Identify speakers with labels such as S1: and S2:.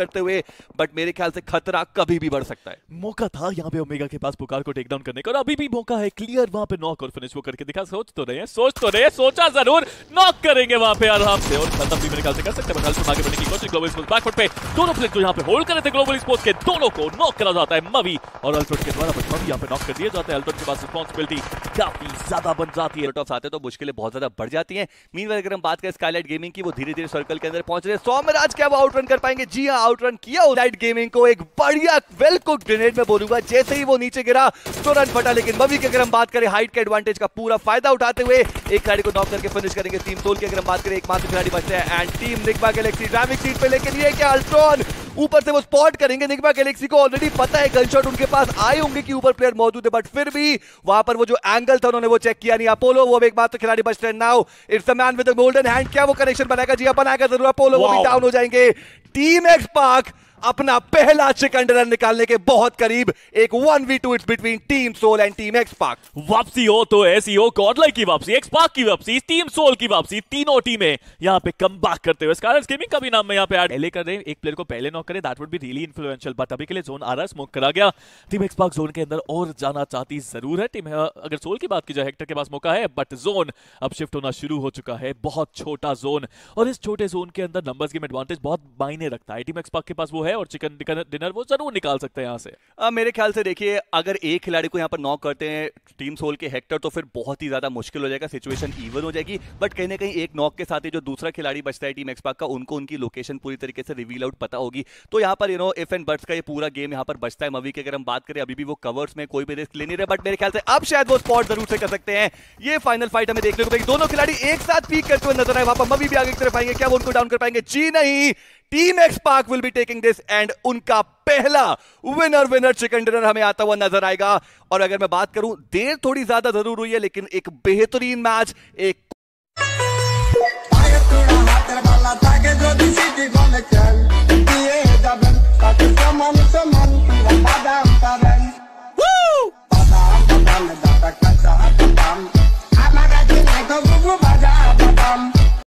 S1: करते हुए बट मेरे ख्याल से खतरा कभी
S2: भी बढ़ सकता है मौका था यहाँ पे ओमेगा के पास पुकार को टेक डाउन करने का और अभी भी मौका है क्लियर वहां पे नॉक और फिनिश वो करके दिखा सोच तो रहे हैं सोच तो रहे हैं सोचा जरूर नॉक करेंगे वहां पे आराम से और खत्म भी मेरे ख्याल से कर सकते हैं आगे बढ़ने की कोशिश ग्लोबल बैकफुट पे दोनों प्लेयर यहाँ पे होल्ड कर रहे थे ग्लोबल स्पोर्ट्स के दोनों को नॉक करा जाता है मवी और के द्वारा बट मवी यहाँ पे नॉक कर दिया जाता है के पास रिस्पॉन्सिबिलिटी काफी ज्यादा बन जाती है आते तो मुश्किलें बहुत ज्यादा बढ़ जाती है मीन अगर हम बात करें स्काईलाइट गेमिंग की वो धीरे धीरे
S1: सर्कल के अंदर पहुंच रहे हैं सौ क्या वो कर पाएंगे जी हाँ आउटरन किया उदाइट गेमिंग को एक बढ़िया वेल कुक ग्रेनेड में बोलूंगा जैसे ही वो नीचे गिरा तो रन फटा लेकिन बवी की अगर हम बात करें हाइट के एडवांटेज का पूरा फायदा उठाते हुए एक खिलाड़ी को नॉक करके फिनिश करेंगे टीम टोल की अगर हम बात करें एक मात्र खिलाड़ी बचते हैं एंड टीम निकमा गैलेक्सी ड्रामिक सीट पे लेकिन ये क्या अल्ट्रॉन ऊपर से वो स्पॉट करेंगे निगमा गैलेक्सी को ऑलरेडी पता है गनशॉट उनके पास आए होंगे कि ऊपर प्लेयर मौजूद है बट फिर भी वहां पर वो जो एंगल था उन्होंने वो चेक किया नहीं अपोलो वो एक बात तो खिलाड़ी बच रहे now it's a man with golden hand क्या वो कनेक्शन बनाएगा जी बनाएगा जरूर अपोलो वो भी डाउन हो जाएंगे टीम एक्स पार्क अपना पहला चिकन डिनर निकालने
S2: के बहुत करीब एक one v two it's between team Soul and team XSpark वापसी हो तो ऐसी हो कॉर्डलर की वापसी एक्स पार्क की वापसी टीम सोल की वापसी तीनों टीमें यहाँ पे कम करते हुए स्कारलेट गेमिंग का भी नाम मैं यहाँ पे ऐड पहले कर रहे हैं एक प्लेयर को पहले नौ करे that would be really influential but अभी के लिए जोन आ रहा है स्मोक करा गया टीम एक्स पार्क जोन के अंदर और जाना चाहती जरूर है टीम अगर सोल की बात की जाए हेक्टर के पास मौका है बट जोन अब शिफ्ट होना शुरू हो चुका है बहुत छोटा जोन और इस छोटे जोन के अंदर नंबर्स गेम एडवांटेज बहुत मायने रखता है टीम एक्स पार्क के पास वो है और चिकन डिनर वो जरूर निकाल सकते हैं यहाँ से
S1: आ, मेरे ख्याल से देखिए अगर एक खिलाड़ी को यहाँ पर नॉक करते हैं टीम सोल के हेक्टर तो फिर बहुत ही ज्यादा मुश्किल हो जाएगा सिचुएशन इवन हो जाएगी बट कहीं ना कहीं एक नॉक के साथ ही जो दूसरा खिलाड़ी बचता है टीम एक्सपाक का उनको उनकी लोकेशन पूरी तरीके से रिवील आउट पता होगी तो यहाँ पर you know if and birds का ये पूरा गेम यहाँ पर बचता है मवी की अगर हम बात करें अभी भी वो कवर्स में कोई भी रिस्क ले नहीं रहे बट मेरे ख्याल से अब शायद वो स्पॉट जरूर से कर सकते हैं ये फाइनल फाइट हमें देखने को दोनों खिलाड़ी एक साथ पीक करते हुए नजर आए वहां पर मवी भी आगे की तरफ आएंगे क्या वो उनको डाउन कर पाएंगे जी नहीं team XSpark will be taking this end उनका पहला विनर विनर चिकन डिनर हमें आता हुआ नजर आएगा और अगर मैं बात करूं देर थोड़ी ज्यादा जरूर हुई है लेकिन एक बेहतरीन मैच एक